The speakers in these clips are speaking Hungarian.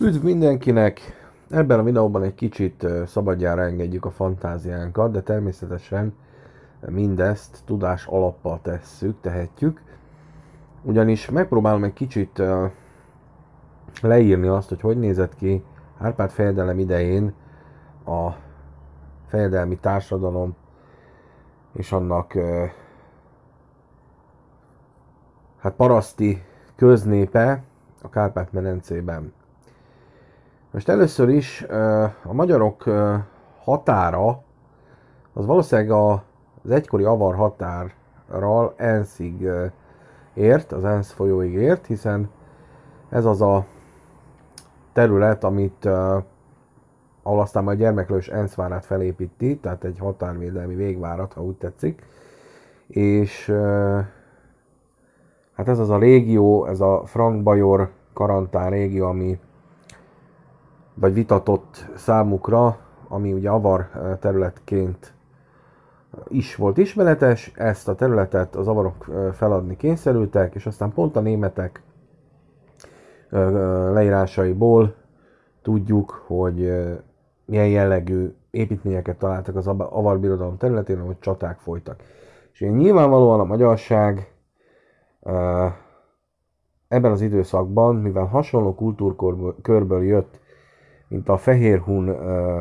Üdv mindenkinek! Ebben a videóban egy kicsit szabadjára engedjük a fantáziánkat, de természetesen mindezt tudás alappal tesszük, tehetjük. Ugyanis megpróbálom egy kicsit leírni azt, hogy hogy nézett ki Árpád fejedelem idején a fejedelmi társadalom és annak hát paraszti köznépe a Kárpát-medencében. Most először is a magyarok határa, az valószínűleg az egykori avar határral Enszig ért, az ENSZ folyóig ért, hiszen ez az a terület, amit ahol aztán majd gyermeklős ENSZ felépíti, tehát egy határvédelmi végvárat, ha úgy tetszik. És hát ez az a régió, ez a Frank Bajor karantán régió, ami vagy vitatott számukra, ami ugye avar eh, területként eh, is volt ismeretes, ezt a területet az avarok eh, feladni kényszerültek, és aztán pont a németek leírásaiból tudjuk, hogy milyen jellegű építményeket találtak az avar birodalom területén, ahogy csaták folytak. És én nyilvánvalóan a magyarság ebben az időszakban, mivel hasonló kultúrkörből jött mint a fehér hun,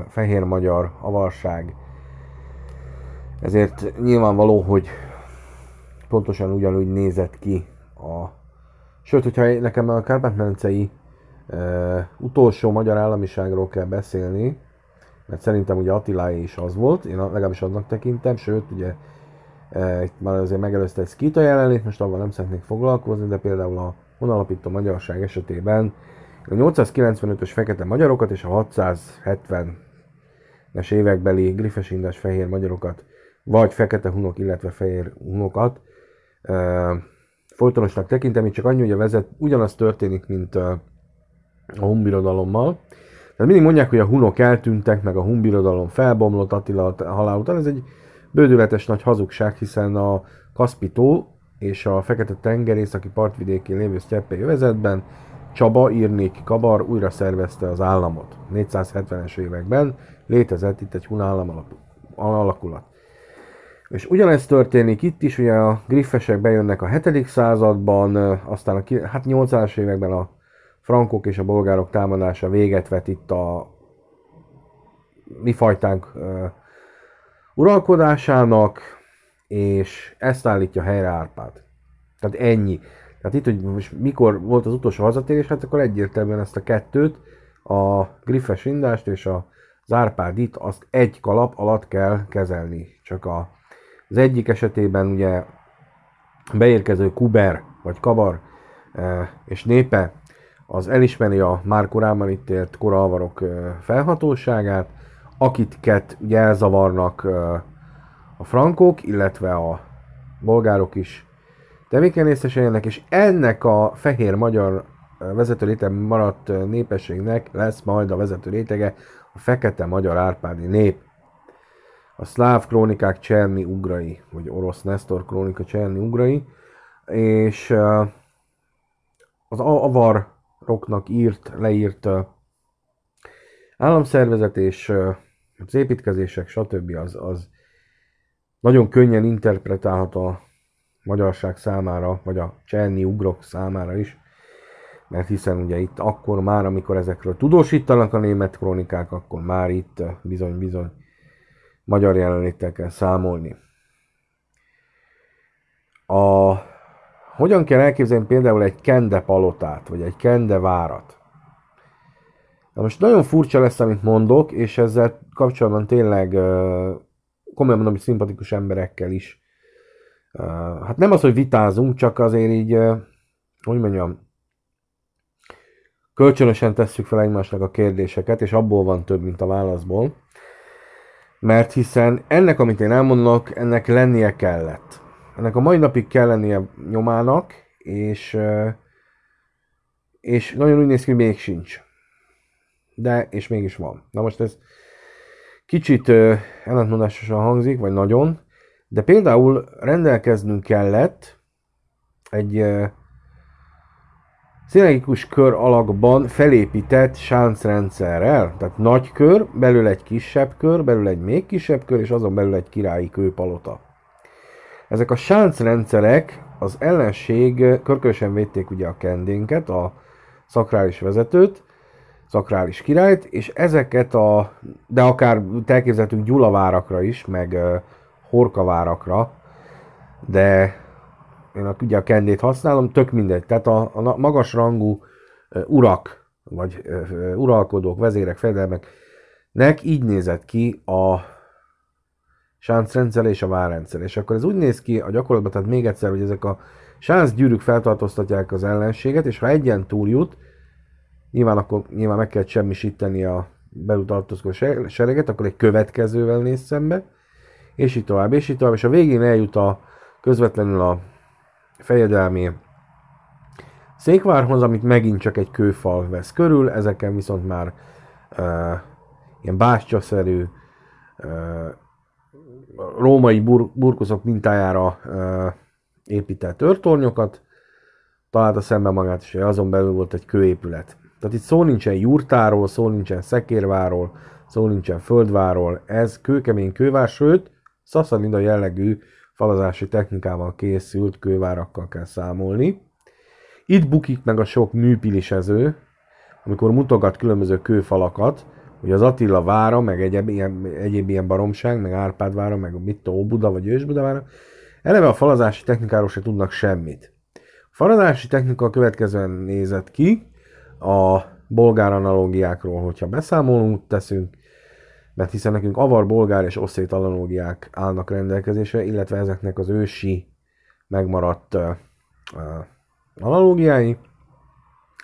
fehér magyar avarság. Ezért nyilvánvaló, hogy pontosan ugyanúgy nézett ki a... Sőt, hogyha nekem a kárpátmencei utolsó magyar államiságról kell beszélni, mert szerintem ugye Attilái is az volt, én legalábbis annak tekintem, sőt ugye itt már azért megelőzte egy szkita jelenlét, most abban nem szeretnék foglalkozni, de például a honalapító magyarság esetében a 895-ös fekete magyarokat és a 670-es évekbeli grifes fehér magyarokat, vagy fekete hunok, illetve fehér hunokat e, folytonosnak tekintem, itt csak annyi, hogy a vezet ugyanaz történik, mint a humbirodalommal. Tehát mindig mondják, hogy a hunok eltűntek, meg a humbirodalom felbomlott Attila halál után. Ez egy bődületes nagy hazugság, hiszen a Kaspi-tó és a fekete Tengerész, aki partvidékén lévő sztyeppei vezetben Csaba írnék Kabar újra szervezte az államot. 470-es években létezett itt egy hunállam állam alakulat. És ugyanez történik itt is, ugye a griffesek bejönnek a 7. században, aztán a hát 800-as években a frankok és a bolgárok támadása véget vet itt a mi fajtánk uh, uralkodásának, és ezt állítja helyre Árpád. Tehát ennyi. Tehát itt, hogy most mikor volt az utolsó hazatérés, hát akkor egyértelműen ezt a kettőt, a griffes indást és a zárpádit, azt egy kalap alatt kell kezelni. Csak a, az egyik esetében ugye beérkező kuber vagy kavar e, és népe az elismeri a már korábban itt ért koralvarok e, felhatóságát, akiket ugye elzavarnak e, a frankok, illetve a bolgárok is Tevékeny részeseinek, és ennek a fehér magyar vezető réteg maradt népességnek lesz majd a vezető rétege a fekete magyar árpádi nép. A szláv krónikák cserni ugrai, vagy orosz Nestor krónika cserni ugrai, és az avaroknak írt, leírt államszervezet és az építkezések, stb. az, az nagyon könnyen interpretálhat a magyarság számára, vagy a cserni ugrok számára is, mert hiszen ugye itt akkor már, amikor ezekről tudósítanak a német krónikák, akkor már itt bizony-bizony eh, magyar jelenléttel kell számolni. A, hogyan kell elképzelni például egy kende palotát, vagy egy kende várat? Na most nagyon furcsa lesz, amit mondok, és ezzel kapcsolatban tényleg eh, komolyan mondom, hogy szimpatikus emberekkel is hát nem az, hogy vitázunk, csak azért így, hogy mondjam, kölcsönösen tesszük fel egymásnak a kérdéseket, és abból van több, mint a válaszból. Mert hiszen ennek, amit én elmondok, ennek lennie kellett. Ennek a mai napig kell lennie nyomának, és, és nagyon úgy néz ki, hogy még sincs. De, és mégis van. Na most ez kicsit ellentmondásosan hangzik, vagy nagyon, de például rendelkeznünk kellett egy szinergikus kör alakban felépített sáncrendszerrel, tehát nagy kör, belül egy kisebb kör, belül egy még kisebb kör, és azon belül egy királyi kőpalota. Ezek a sáncrendszerek az ellenség, körkörösen védték ugye a kendénket, a szakrális vezetőt, szakrális királyt, és ezeket a, de akár elképzelhetünk gyulavárakra is, meg horkavárakra, de én a, ugye a kendét használom, tök mindegy. Tehát a, a magas rangú urak, vagy uralkodók, vezérek, fedelmeknek így nézett ki a sáncrendszer és a várrendszer. És akkor ez úgy néz ki a gyakorlatban, tehát még egyszer, hogy ezek a sánc gyűrűk feltartóztatják az ellenséget, és ha egyen túljut, nyilván akkor nyilván meg kell semmisíteni a belutartózkodó sereget, akkor egy következővel néz szembe, és így tovább, és így tovább, és a végén eljut a közvetlenül a fejedelmi székvárhoz, amit megint csak egy kőfal vesz körül, ezeken viszont már uh, ilyen bástyaszerű uh, római bur- burkuszok mintájára uh, épített őrtornyokat, találta szembe magát, és azon belül volt egy kőépület. Tehát itt szó nincsen jurtáról, szó nincsen szekérváról, szó nincsen földváról, ez kőkemény kővár, sőt, a jellegű falazási technikával készült kővárakkal kell számolni. Itt bukik meg a sok műpilisező, amikor mutogat különböző kőfalakat, hogy az Attila vára, meg egyéb ilyen, egyéb ilyen baromság, meg Árpád vára, meg mit tudom, Óbuda vagy Ősbuda vára, eleve a falazási technikáról se tudnak semmit. A falazási technika következően nézett ki, a bolgár analógiákról, hogyha beszámolunk, teszünk, mert hiszen nekünk avar, bolgár és oszét analógiák állnak rendelkezésre, illetve ezeknek az ősi megmaradt uh, analógiái,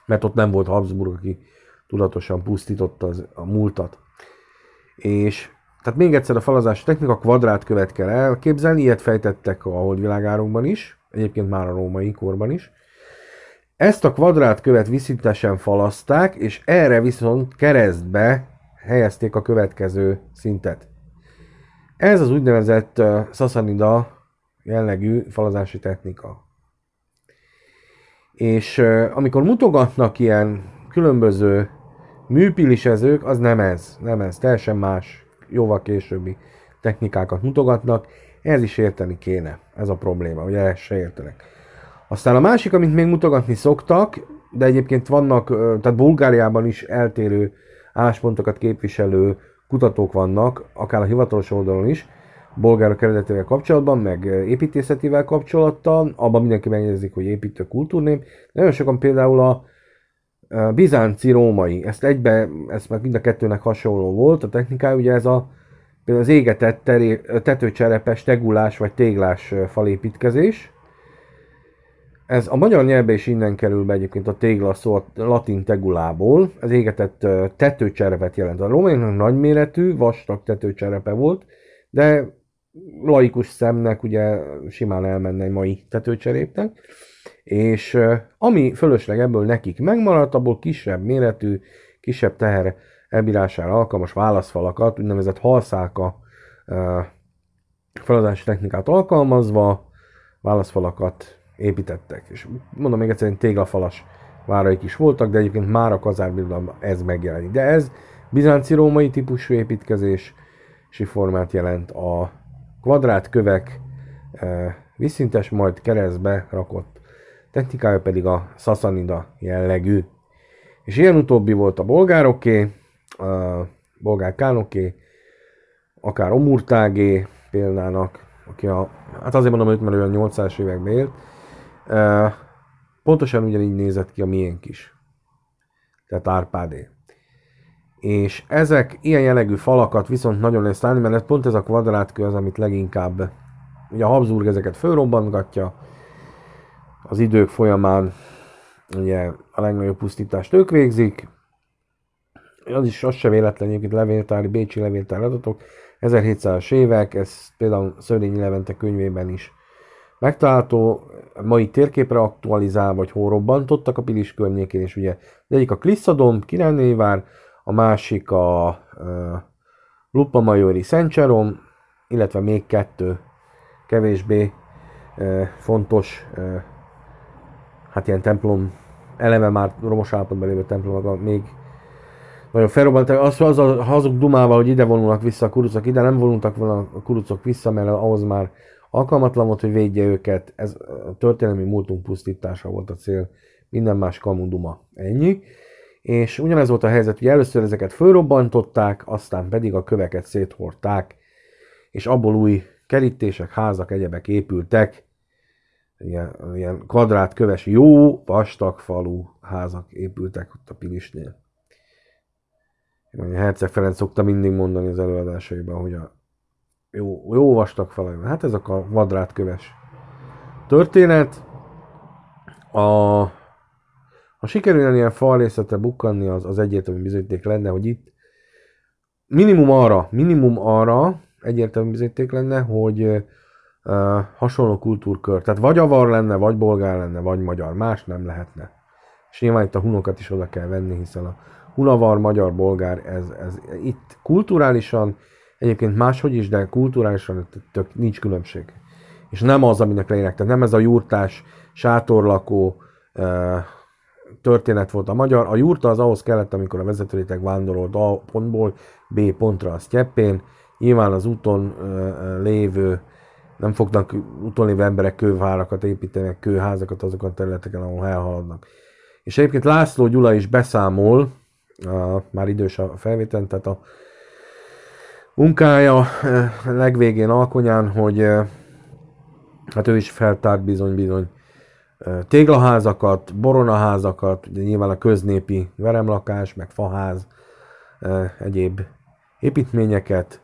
mert ott nem volt Habsburg, aki tudatosan pusztította az, a múltat. És tehát még egyszer a falazás technika kvadrát követ kell elképzelni, ilyet fejtettek a holdvilágárokban is, egyébként már a római korban is. Ezt a kvadrát követ viszintesen falaszták, és erre viszont keresztbe helyezték a következő szintet. Ez az úgynevezett szaszanida jellegű falazási technika. És amikor mutogatnak ilyen különböző műpilisezők, az nem ez, nem ez, teljesen más, jóval későbbi technikákat mutogatnak, ez is érteni kéne, ez a probléma, hogy ezt se értenek. Aztán a másik, amit még mutogatni szoktak, de egyébként vannak, tehát Bulgáriában is eltérő álláspontokat képviselő kutatók vannak, akár a hivatalos oldalon is, bolgárok eredetével kapcsolatban, meg eh, építészetivel kapcsolattal, abban mindenki megjegyezik, hogy építő kultúrném. Nagyon sokan például a eh, bizánci római, ezt egybe, ez meg mind a kettőnek hasonló volt, a technikája ugye ez a például az égetett teré, tetőcserepes tegulás vagy téglás eh, falépítkezés, ez a magyar nyelvbe is innen kerül be egyébként a tégla szó a latin tegulából. Ez égetett tetőcserepet jelent. A románnak nagyméretű, vastag tetőcserepe volt, de laikus szemnek ugye simán elmenne egy mai tetőcserépnek. És ami fölösleg ebből nekik megmaradt, abból kisebb méretű, kisebb teher elbírására alkalmas válaszfalakat, úgynevezett halszáka feladási technikát alkalmazva, válaszfalakat építettek. És mondom még egyszerűen téglafalas váraik is voltak, de egyébként már a kazárbirodalomban ez megjelenik. De ez bizánci-római típusú építkezési formát jelent a kvadrátkövek e, visszintes, majd keresztbe rakott technikája pedig a szaszanida jellegű. És ilyen utóbbi volt a bolgároké, a bolgár kánoké, akár Omurtágé példának, aki a, hát azért mondom őt, mert ő a 800-as években élt, Pontosan ugyanígy nézett ki a miénk is. Tehát Árpádé. És ezek, ilyen jellegű falakat viszont nagyon lesz állni, mert pont ez a kvadrátkő az, amit leginkább, ugye a Habsburg ezeket fölrobbantgatja, az idők folyamán ugye a legnagyobb pusztítást ők végzik, az is az se véletlen, itt levéltári, bécsi levéltári adatok, 1700-as évek, ez például Szörényi Levente könyvében is Megtalálható mai térképre aktualizálva, vagy hol robbantottak a Pilis környékén, és ugye az egyik a Klisszadom, Királynévár, a másik a e, Lupa Majori Szentcserom, illetve még kettő kevésbé e, fontos, e, hát ilyen templom, eleve már romos állapotban lévő templom, még nagyon felrobbant. Az, az a hazug dumával, hogy ide vonulnak vissza a kurucok, ide nem vonultak volna a kurucok vissza, mert ahhoz már Alkalmatlan volt, hogy védje őket, ez a történelmi múltunk pusztítása volt a cél, minden más kamuduma. Ennyi. És ugyanez volt a helyzet, hogy először ezeket fölrobbantották, aztán pedig a köveket széthordták, és abból új kerítések, házak, egyebek épültek, ilyen, ilyen kvadrátköves, jó vastag falu házak épültek ott a Pilisnél. a Herceg Ferenc szokta mindig mondani az előadásaiban, hogy a jó, jó vastag falajú. Hát ezek a vadrátköves történet. A, ha sikerülne ilyen falrészletre bukkanni, az, az egyértelmű bizonyíték lenne, hogy itt minimum arra, minimum arra egyértelmű bizonyíték lenne, hogy uh, hasonló kultúrkör. Tehát vagy avar lenne, vagy bolgár lenne, vagy magyar. Más nem lehetne. És nyilván itt a hunokat is oda kell venni, hiszen a hunavar, magyar, bolgár, ez, ez itt kulturálisan Egyébként máshogy is, de kulturálisan tök, nincs különbség. És nem az, aminek leírják. Tehát nem ez a jurtás, sátorlakó történet volt a magyar. A jurta az ahhoz kellett, amikor a vezetőréteg vándorolt A pontból B pontra a sztyeppén. Nyilván az úton lévő nem fognak úton lévő emberek kővárakat építeni, kőházakat azokon a területeken, ahol elhaladnak. És egyébként László Gyula is beszámol, a, már idős a felvétel, tehát a munkája eh, legvégén alkonyán, hogy eh, hát ő is feltárt bizony-bizony eh, téglaházakat, boronaházakat, ugye nyilván a köznépi veremlakás, meg faház, egyéb építményeket,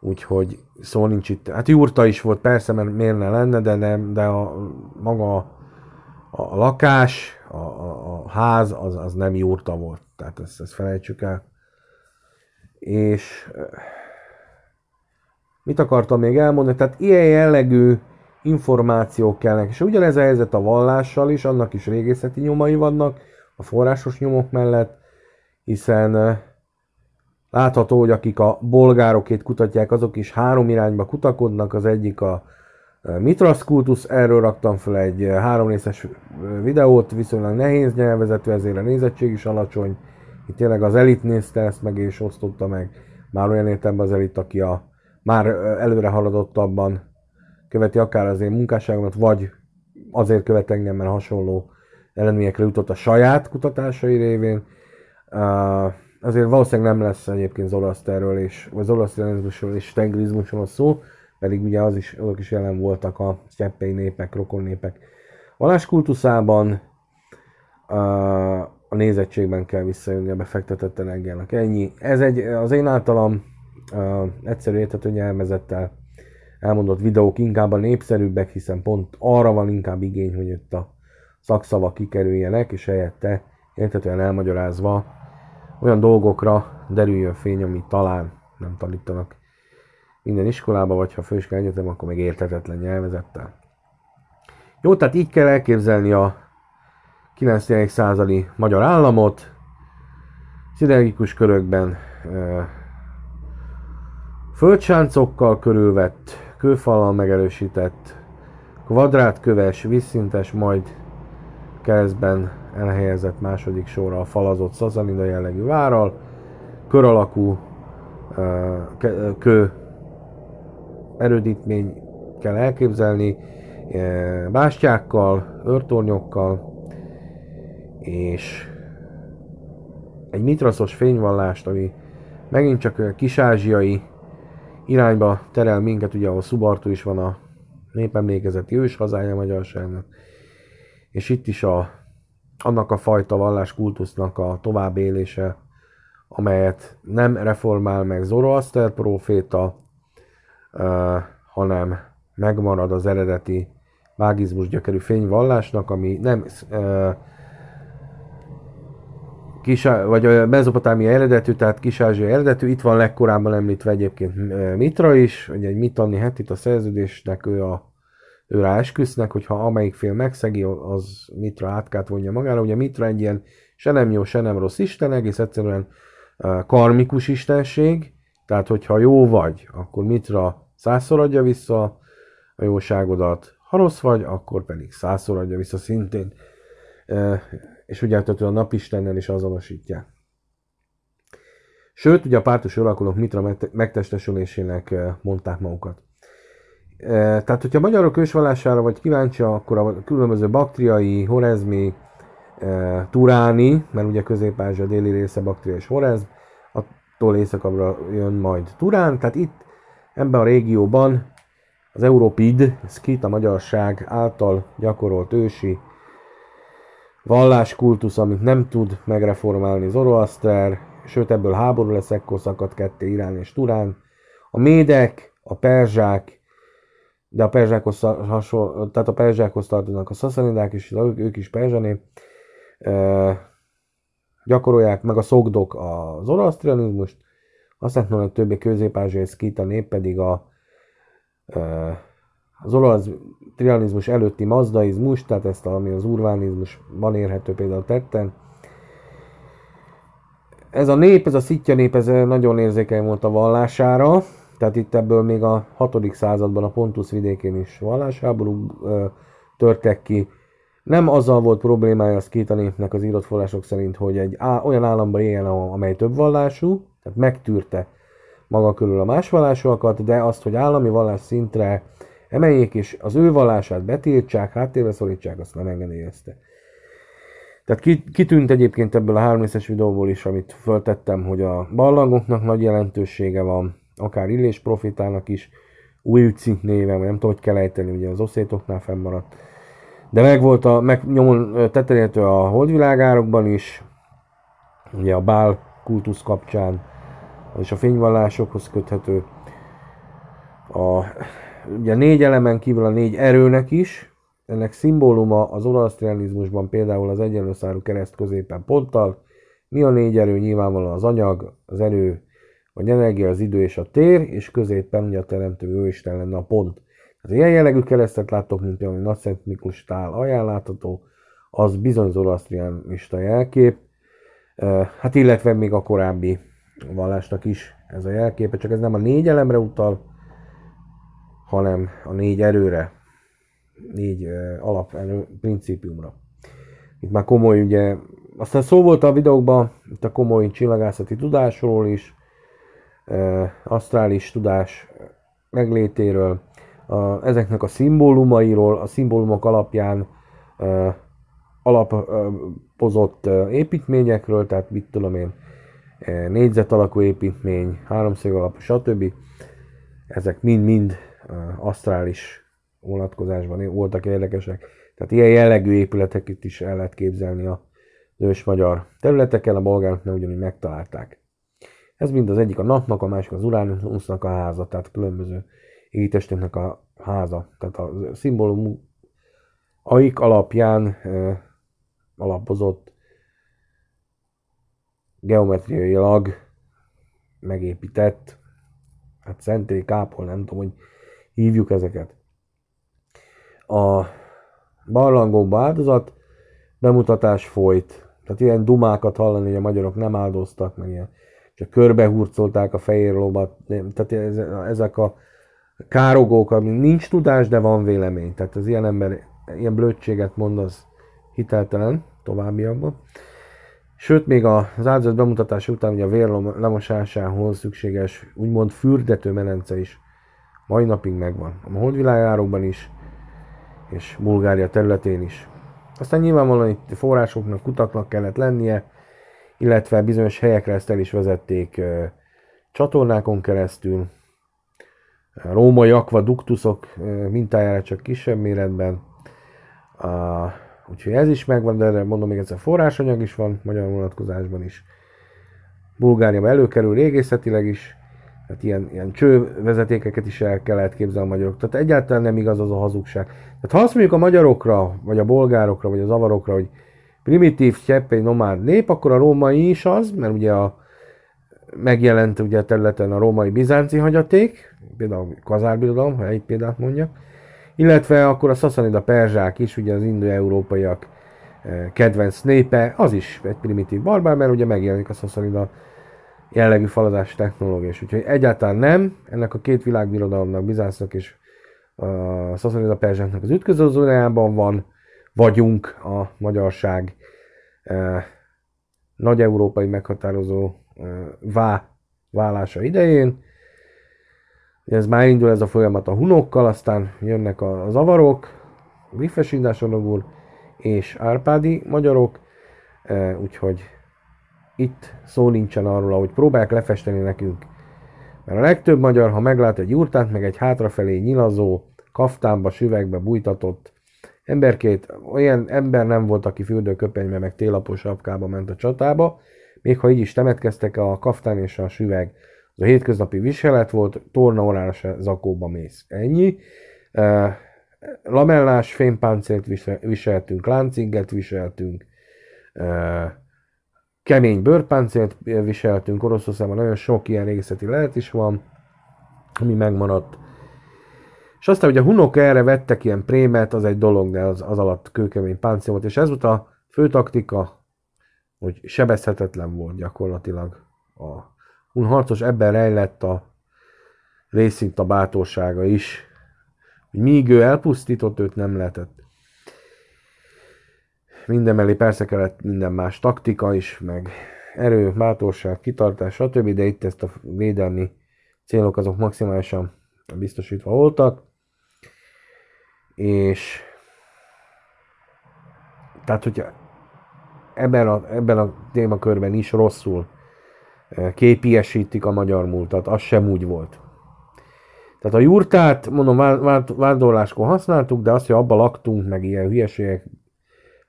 úgyhogy szó nincs itt. Hát jurta is volt persze, mert miért ne lenne, de, nem, de a, maga a, a lakás, a, a, a ház az, az nem jurta volt, tehát ezt, ezt felejtsük el. És mit akartam még elmondani? Tehát ilyen jellegű információk kellnek. És ugyanez a helyzet a vallással is, annak is régészeti nyomai vannak, a forrásos nyomok mellett, hiszen látható, hogy akik a bolgárokét kutatják, azok is három irányba kutakodnak, az egyik a Mitras kultusz, erről raktam fel egy háromrészes videót, viszonylag nehéz nyelvezetű, ezért a nézettség is alacsony, itt tényleg az elit nézte ezt meg és osztotta meg. Már olyan értelemben az elit, aki a már előre haladottabban követi akár az én munkásságomat, vagy azért követ engem, mert hasonló eredményekre jutott a saját kutatásai révén. Uh, azért valószínűleg nem lesz egyébként zoroaszterről és, vagy zoroaszterianizmusról és tengrizmusról szó, pedig ugye az is, azok is jelen voltak a cseppei népek, rokon népek. Vallás kultuszában uh, a nézettségben kell visszajönni a befektetett energiának. Ennyi. Ez egy az én általam uh, egyszerű érthető nyelmezettel elmondott videók inkább a népszerűbbek, hiszen pont arra van inkább igény, hogy itt a szakszava kikerüljenek, és helyette érthetően elmagyarázva olyan dolgokra derüljön fény, amit talán nem tanítanak minden iskolába, vagy ha főiskolán egyetem, akkor még értetetlen nyelvezettel. Jó, tehát így kell elképzelni a 91 i magyar államot, szinergikus körökben földsáncokkal körülvett, kőfallal megerősített, kvadrátköves, vízszintes, majd keresztben elhelyezett második sorra a falazott szazamida jellegű várral, kör alakú kő erődítmény kell elképzelni, bástyákkal, örtornyokkal, és egy mitraszos fényvallást, ami megint csak kis-ázsiai irányba terel minket, ugye ahol Szubartu is van a népemlékezeti hazája magyarságnak, és itt is a, annak a fajta valláskultusznak a továbbélése, amelyet nem reformál meg Zoroaster proféta, uh, hanem megmarad az eredeti vágizmus gyökerű fényvallásnak, ami nem uh, kis, vagy a mezopotámia eredetű, tehát kis ázsia eredetű. Itt van legkorábban említve egyébként Mitra is, ugye egy Mitanni hát itt a szerződésnek ő a ő rá esküsznek, hogyha amelyik fél megszegi, az Mitra átkát vonja magára. Ugye Mitra egy ilyen se nem jó, se nem rossz isten, egész egyszerűen karmikus istenség, tehát hogyha jó vagy, akkor Mitra százszor adja vissza a jóságodat, ha rossz vagy, akkor pedig százszor adja vissza szintén és ugye a napistennel is azonosítják. Sőt, ugye a pártos alakulók mitra megtestesülésének eh, mondták magukat. Eh, tehát, hogyha magyarok ősvallására vagy kíváncsi, akkor a különböző baktriai, horezmi, eh, turáni, mert ugye Közép-Ázsia déli része Baktria és Horezm, attól északabbra jön majd Turán, tehát itt ebben a régióban az európid, a magyarság által gyakorolt ősi valláskultusz, amit nem tud megreformálni Zoroaster, sőt ebből háború lesz, ekkor szakadt ketté Irán és Turán. A médek, a perzsák, de a perzsákhoz, hasonl- tehát a perzsákhoz tartoznak a szaszanidák is, ők is perzsané, e, gyakorolják, meg a szogdok az zoroastrianizmust, aztán a többi közép-ázsiai szkita nép pedig a e, az olasz trializmus előtti mazdaizmus, tehát ezt, ami az urvánizmusban érhető például tetten, ez a nép, ez a szitja nép, ez nagyon érzékeny volt a vallására, tehát itt ebből még a 6. században a Pontus vidékén is vallásháborúk törtek ki. Nem azzal volt problémája az két a népnek az írott források szerint, hogy egy á, olyan államban éljen, amely több vallású, tehát megtűrte maga körül a más vallásúakat, de azt, hogy állami vallás szintre emeljék, és az ő vallását betiltsák, háttérbe szorítsák, azt nem engedélyezte. Tehát kitűnt egyébként ebből a három videóból is, amit föltettem, hogy a ballagoknak nagy jelentősége van, akár Illés profitának is, új ücink néven, nem tudom, hogy kell ejteni, ugye az oszétoknál fennmaradt. De meg volt a, meg nyomon tetelhető a holdvilágárokban is, ugye a bál kultusz kapcsán, és a fényvallásokhoz köthető. A ugye négy elemen kívül a négy erőnek is, ennek szimbóluma az zoroastrianizmusban például az egyenlőszárú kereszt középen ponttal. Mi a négy erő? Nyilvánvalóan az anyag, az erő, a energia, az idő és a tér, és középen ugye a teremtő őisten lenne a pont. Az ilyen jellegű keresztet láttok, mint például Nagy Szent Miklós tál alján látható, az bizony zoroastrianista jelkép, hát illetve még a korábbi vallásnak is ez a jelképe, csak ez nem a négy elemre utal, hanem a négy erőre, négy alap, elő, principiumra. Itt már komoly, ugye, aztán szó volt a videókban, itt a komoly csillagászati tudásról is, asztrális tudás meglétéről, a, ezeknek a szimbólumairól, a szimbólumok alapján e, alapozott építményekről, tehát mit tudom én, négyzet alakú építmény, háromszög alapú, stb. Ezek mind-mind asztrális vonatkozásban voltak érdekesek. Tehát ilyen jellegű épületeket is el lehet képzelni a ős magyar területeken, a nem ugyanúgy megtalálták. Ez mind az egyik a napnak, a másik az Uránusznak a háza, tehát különböző égitestőknek a háza. Tehát a szimbólum aik alapján e, alapozott geometriailag megépített, hát szentély, kápol, nem tudom, hogy hívjuk ezeket. A barlangokba áldozat bemutatás folyt. Tehát ilyen dumákat hallani, hogy a magyarok nem áldoztak, meg ilyen csak körbehurcolták a fehér lobat. Tehát ezek a károgók, ami nincs tudás, de van vélemény. Tehát az ilyen ember ilyen blödséget mond, az hiteltelen továbbiakban. Sőt, még az áldozat bemutatása után hogy a vér lemosásához szükséges úgymond fürdetőmelence is mai napig megvan. A holdvilágárokban is, és Bulgária területén is. Aztán nyilvánvalóan itt forrásoknak, kutaknak kellett lennie, illetve bizonyos helyekre ezt el is vezették e, csatornákon keresztül, a római akvaduktuszok e, mintájára csak kisebb méretben, a, úgyhogy ez is megvan, de erre mondom még egyszer forrásanyag is van magyar vonatkozásban is. Bulgáriában előkerül régészetileg is, tehát ilyen, ilyen csővezetékeket is el kellett képzelni a magyarok. Tehát egyáltalán nem igaz az a hazugság. Tehát ha azt mondjuk a magyarokra, vagy a bolgárokra, vagy az avarokra, hogy primitív, cseppei, nomád nép, akkor a római is az, mert ugye a, megjelent ugye a területen a római bizánci hagyaték, például kazárbirodalom, ha egy példát mondjak, illetve akkor a szaszanida perzsák is, ugye az indo-európaiak eh, kedvenc népe, az is egy primitív barbár, mert ugye megjelenik a szaszanida jellegű faladás technológia, Úgyhogy egyáltalán nem, ennek a két világbirodalomnak, Bizánsznak és a Szaszonida Perzsáknak az ütköző zónájában van, vagyunk a magyarság eh, nagy európai meghatározó eh, vá válása idején. Ez már indul ez a folyamat a hunokkal, aztán jönnek a, a zavarok, Griffes és Árpádi magyarok, eh, úgyhogy itt szó nincsen arról, hogy próbálják lefesteni nekünk. Mert a legtöbb magyar, ha meglát egy jurtát, meg egy hátrafelé nyilazó, kaftánba, süvegbe bújtatott emberkét, olyan ember nem volt, aki fürdőköpenybe, meg télapos sapkába ment a csatába, még ha így is temetkeztek a kaftán és a süveg. Az a hétköznapi viselet volt, se zakóba mész. Ennyi. Lamellás fénypáncélt viseltünk, láncinget viseltünk, kemény bőrpáncélt viseltünk, Oroszországban nagyon sok ilyen régészeti lehet is van, ami megmaradt. És aztán, hogy a hunok erre vettek ilyen prémet, az egy dolog, de az, az alatt kőkemény páncél volt, és ez volt a fő taktika, hogy sebezhetetlen volt gyakorlatilag. A hun harcos ebben rejlett a részint a bátorsága is, hogy míg ő elpusztított, őt nem lehetett mellé persze kellett minden más taktika is, meg erő, bátorság, kitartás, stb., de itt ezt a védelmi célok azok maximálisan biztosítva voltak, és tehát, hogyha ebben a, ebben a témakörben is rosszul eh, képiesítik a magyar múltat, az sem úgy volt. Tehát a jurtát, mondom, vándorláskor használtuk, de azt, hogy abban laktunk, meg ilyen hülyeségek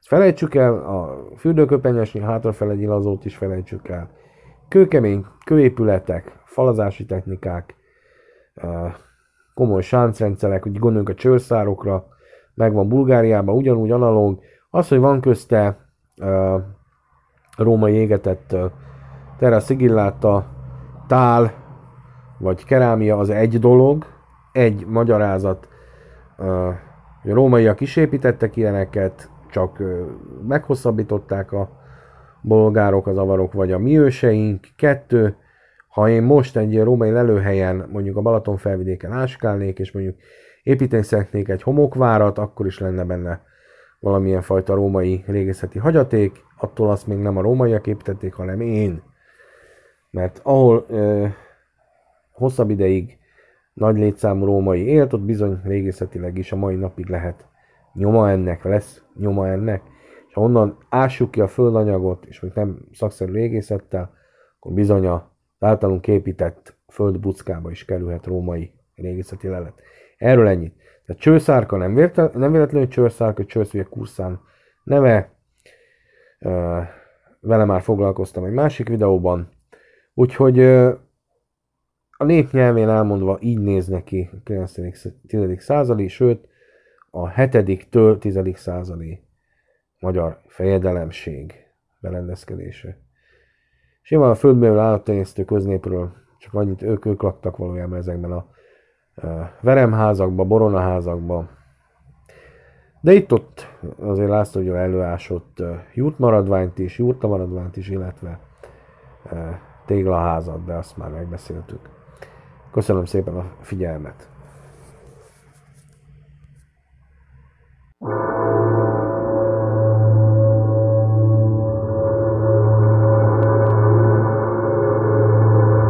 ezt felejtsük el, a fürdőköpenyesnyi hátrafele nyilazót is felejtsük el. Kőkemény kőépületek, falazási technikák, komoly sáncrendszerek, hogy gondoljunk a csőrszárokra, megvan Bulgáriában, ugyanúgy analóg. Az, hogy van közte római égetett terra szigilláta, tál vagy kerámia az egy dolog, egy magyarázat. A rómaiak is építettek ilyeneket, csak meghosszabbították a bolgárok, az avarok vagy a mi őseink. Kettő, ha én most egy római lelőhelyen, mondjuk a Balaton felvidéken áskálnék, és mondjuk építeni szeretnék egy homokvárat, akkor is lenne benne valamilyen fajta római régészeti hagyaték, attól azt még nem a rómaiak építették, hanem én. Mert ahol ö, hosszabb ideig nagy létszámú római élt, ott bizony régészetileg is a mai napig lehet nyoma ennek, lesz nyoma ennek, és ha onnan ássuk ki a földanyagot, és még nem szakszerű régészettel, akkor bizony a általunk épített földbuckába is kerülhet római régészeti lelet. Erről ennyit. Tehát csőszárka nem, vértel, nem véletlenül csőszárka, csőszvér kurszán neve. Vele már foglalkoztam egy másik videóban. Úgyhogy a népnyelvén elmondva így néz neki a 9. 10. századi, sőt a 7-től 10. századi magyar fejedelemség berendezkedése. Simán a földből állattenyésztő köznépről csak annyit ők, ők laktak valójában ezekben a veremházakba, boronaházakba. De itt-ott azért László hogy előásott jútmaradványt is, júrtamaradványt is, illetve téglaházat, de azt már megbeszéltük. Köszönöm szépen a figyelmet! you.